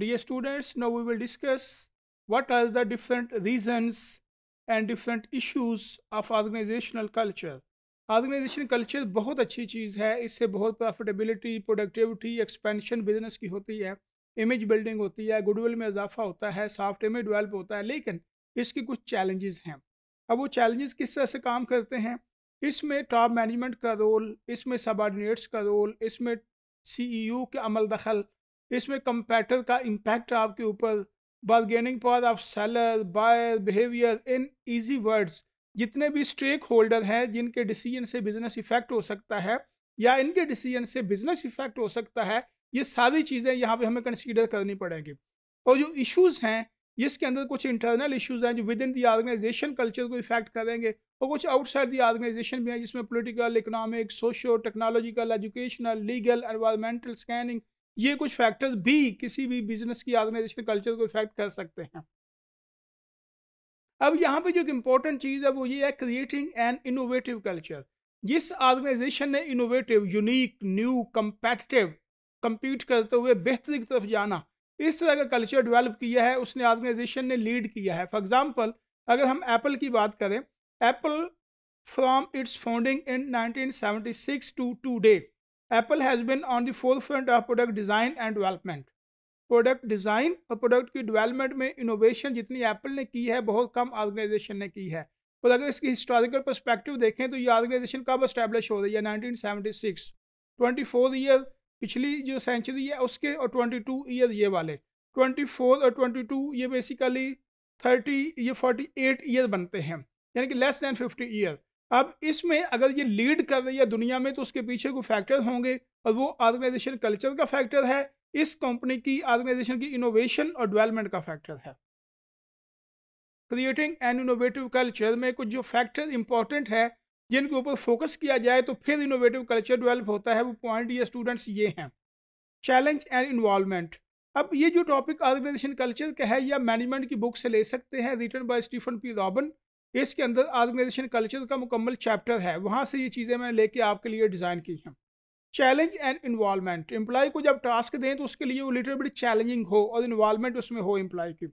Dear students, now we will discuss what are the different reasons and different issues of organizational culture organization culture बहुत अच्छी चीज़ है इससे बहुत profitability productivity expansion business की होती है इमेज बिल्डिंग होती है गुडविल में इजाफा होता है सॉफ्टवेयर में डेवलप होता है लेकिन इसके कुछ चैलेंजेस हैं अब वो चैलेंजेस किस तरह से काम करते हैं इसमें टॉप मैनेजमेंट का रोल इसमें सबॉर्डिनेट्स का रोल इसमें सीईओ e के अमल दखल इसमें कंपेटर का इम्पैक्ट आपके ऊपर bargaining power of seller buyer behaviour in easy words जितने भी स्टेक होल्डर हैं जिनके डिसीजन से बिजनेस इफेक्ट हो सकता है या इनके डिसीजन से बिजनेस इफेक्ट हो सकता है ये सारी चीज़ें यहाँ पे हमें कंसीडर करनी पड़ेंगी और जो इश्यूज हैं जिसके अंदर कुछ इंटरनल इश्यूज हैं जो within the organization culture को इफेक्ट करेंगे और कुछ आउटसाइड दी ऑर्गेनाइजेशन भी हैं जिसमें political economic socio technological educational legal environmental scanning ये कुछ फैक्टर्स भी किसी भी बिजनेस की ऑर्गेनाइजेशन कल्चर को इफेक्ट कर सकते हैं अब यहाँ पे जो एक इम्पोर्टेंट चीज़ है वो ये है क्रिएटिंग एन इनोवेटिव कल्चर जिस ऑर्गेनाइजेशन ने innovative unique new competitive compete करते हुए बेहतरी की तरफ जाना इस तरह का कल्चर डेवलप किया है उसने ऑर्गेनाइजेशन ने लीड किया है फॉर एग्जाम्पल अगर हम एप्पल की बात करें Apple from its founding in nineteen six to today Apple has been on the forefront of product design and development product design और प्रोडक्ट की डेवलपमेंट में इनोवेशन जितनी एप्पल ने की है बहुत कम ऑर्गेनाइजेशन ने की है और अगर इसकी हिस्टोरिकल परस्पेक्टिव देखें तो ये ऑर्गेनाइजेशन कब इस्टेब्लिश हो रही है nineteen seventy six twenty four year पिछली जो सेंचुरी है उसके और ट्वेंटी टू ईयर ये वाले ट्वेंटी फोर और ट्वेंटी टू ये बेसिकली थर्टी ये फोर्टी एट ईयर बनते हैं यानी कि लेस दैन फिफ्टी ईयर अब इसमें अगर ये लीड कर रही है दुनिया में तो उसके पीछे कोई फैक्टर होंगे और वो ऑर्गेनाइजेशन कल्चर का फैक्टर है इस कंपनी की ऑर्गेनाइजेशन की इनोवेशन और डेवलपमेंट का फैक्टर है क्रिएटिंग एन इनोवेटिव कल्चर में कुछ जो फैक्टर इंपॉर्टेंट है जिनके ऊपर फोकस किया जाए तो फिर इनोवेटिव कल्चर डेवलप होता है वो पॉइंट ये स्टूडेंट्स ये हैं चैलेंज एंड इन्वॉलमेंट अब ये जो टॉपिक ऑर्गेनाइजेशन कल्चर का है या मैनेजमेंट की बुक से ले सकते हैं return by Stephen P Robbins इसके अंदर ऑर्गेनाइजेशन कल्चर का मुकम्मल चैप्टर है वहाँ से ये चीज़ें मैं लेके आपके लिए डिज़ाइन की हैं चैलेंज एंड इन्वॉलमेंट एम्प्लॉय को जब टास्क दें तो उसके लिए वो लिटल बिट चैलेंजिंग हो और इन्वॉलमेंट उसमें हो एम्प्लॉय की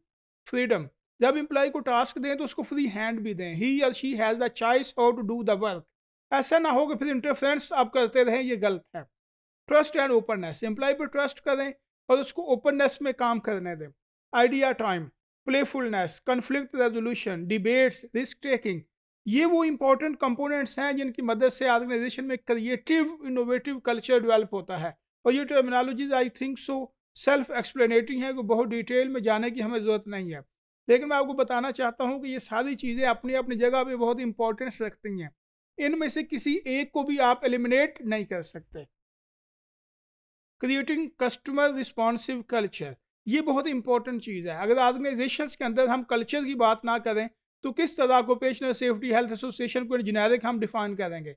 फ्रीडम जब एम्प्लॉय को टास्क दें तो उसको फ्री हैंड भी दें ही और शी हैज़ द चॉइस और टू डू द वर्क ऐसा ना हो कि फिर इंटरफ्रेंस आप करते रहें ये गलत है ट्रस्ट एंड ओपननेस एम्प्लॉय पर ट्रस्ट करें और उसको ओपननेस में काम करने दें idea time playfulness conflict resolution debates risk taking ये वो इंपॉर्टेंट कंपोनेंट्स हैं जिनकी मदद से ऑर्गेनाइजेशन में क्रिएटिव इनोवेटिव कल्चर डेवलप होता है और ये terminologies I think so self explanatory है कि बहुत डिटेल में जाने की हमें ज़रूरत नहीं है लेकिन मैं आपको बताना चाहता हूँ कि ये सारी चीज़ें अपनी अपनी जगह पर बहुत इंपॉर्टेंस रखती हैं इनमें से किसी एक को भी आप एलिमिनेट नहीं कर सकते क्रिएटिंग कस्टमर रिस्पॉन्सिव कल्चर ये बहुत इंपॉर्टेंट चीज़ है अगर ऑर्गेनाइजेशन के अंदर हम कल्चर की बात ना करें तो किस तरह ऑक्यूपेशनल सेफ्टी हेल्थ एसोसिएशन को जेनेरिक हम डिफाइन करेंगे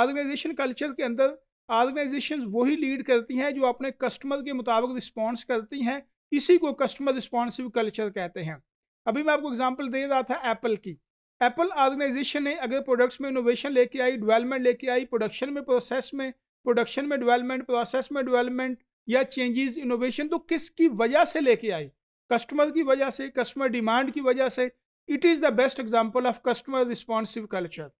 ऑर्गेनाइजेशन कल्चर के अंदर ऑर्गेनाइजेशन वही लीड करती हैं जो अपने कस्टमर के मुताबिक रिस्पॉन्स करती हैं इसी को कस्टमर रिस्पॉन्सिव कल्चर कहते हैं अभी मैं आपको एग्जाम्पल दे रहा था एप्पल की एप्पल ऑर्गेनाइजेशन ने अगर प्रोडक्ट्स में इनोवेशन लेके आई डेवलपमेंट लेके आई प्रोडक्शन में प्रोसेस में प्रोडक्शन में डेवलपमेंट प्रोसेस में डेवलपमेंट या चेंजेस इनोवेशन तो किसकी वजह से लेके आई कस्टमर की वजह से कस्टमर डिमांड की वजह से it is the best example of customer responsive culture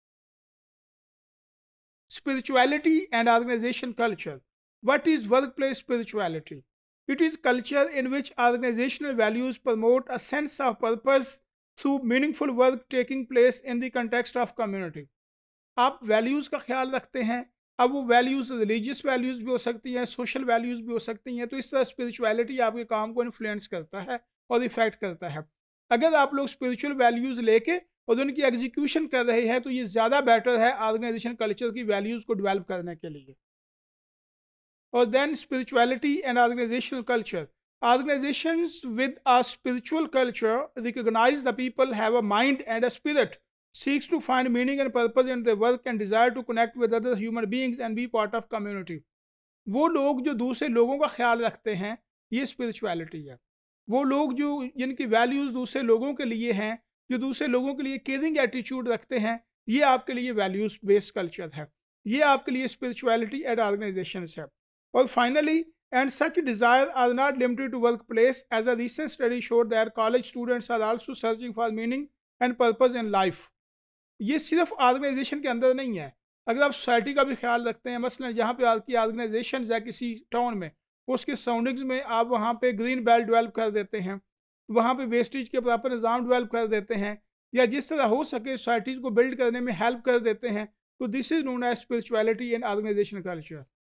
spirituality and organization culture what is workplace spirituality it is culture in which organizational values promote a sense of purpose through meaningful work taking place in the context of community आप values का ख्याल रखते हैं अब वो values religious values भी हो सकती हैं सोशल वैल्यूज़ भी हो सकती हैं तो इस तरह स्पिरिचुअलिटी आपके काम को इन्फ्लुएंस करता है और इफ़ेक्ट करता है अगर आप लोग स्पिरिचुअल वैल्यूज़ लेके और उनकी एग्जीक्यूशन कर रहे हैं तो ये ज़्यादा बेटर है ऑर्गेनाइजेशन कल्चर की वैल्यूज़ को डिवेल्प करने के लिए और then spirituality and organizational culture organization with a spiritual culture recognize the people have a mind and a spirit seeks to find meaning and purpose in their work and desire to connect with other human beings and be part of community वो लोग जो दूसरे लोगों का ख्याल रखते हैं ये स्पिरिचुअलिटी है वो लोग जो जिनकी वैल्यूज़ दूसरे लोगों के लिए हैं जो दूसरे लोगों के लिए केयरिंग एटीट्यूड रखते हैं ये आपके लिए वैल्यूज़ बेस्ड कल्चर है ये आपके लिए स्पिरिचुअलिटी एट ऑर्गेनाइजेशन है और finally and such desire are not limited to workplace as a recent study showed that college students are also searching for meaning and purpose in life ये सिर्फ organisation के अंदर नहीं है अगर आप सोसाइटी का भी ख्याल रखते हैं मसलन जहाँ पे आपकी ऑर्गेनाइजेशन या किसी टाउन में उसके सराउंडिंग्स में आप वहाँ पे ग्रीन बेल्ट डेवलप कर देते हैं वहाँ पे वेस्टेज के प्रॉपर निज़ाम डेवलप कर देते हैं या जिस तरह हो सके सोसाइटीज़ को बिल्ड करने में हेल्प कर देते हैं तो this is known as spirituality and organization culture